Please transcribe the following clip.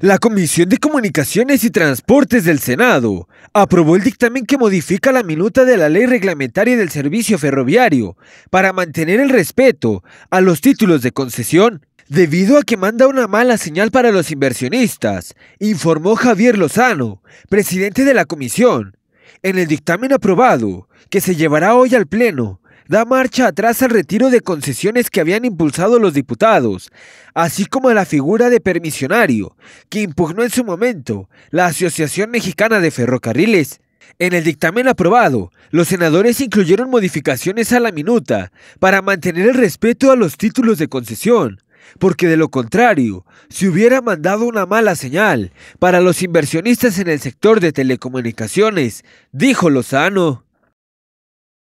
La Comisión de Comunicaciones y Transportes del Senado aprobó el dictamen que modifica la minuta de la ley reglamentaria del servicio ferroviario para mantener el respeto a los títulos de concesión debido a que manda una mala señal para los inversionistas, informó Javier Lozano, presidente de la comisión. En el dictamen aprobado, que se llevará hoy al Pleno, da marcha atrás al retiro de concesiones que habían impulsado los diputados, así como a la figura de permisionario, que impugnó en su momento la Asociación Mexicana de Ferrocarriles. En el dictamen aprobado, los senadores incluyeron modificaciones a la minuta para mantener el respeto a los títulos de concesión, porque de lo contrario, se hubiera mandado una mala señal para los inversionistas en el sector de telecomunicaciones, dijo Lozano.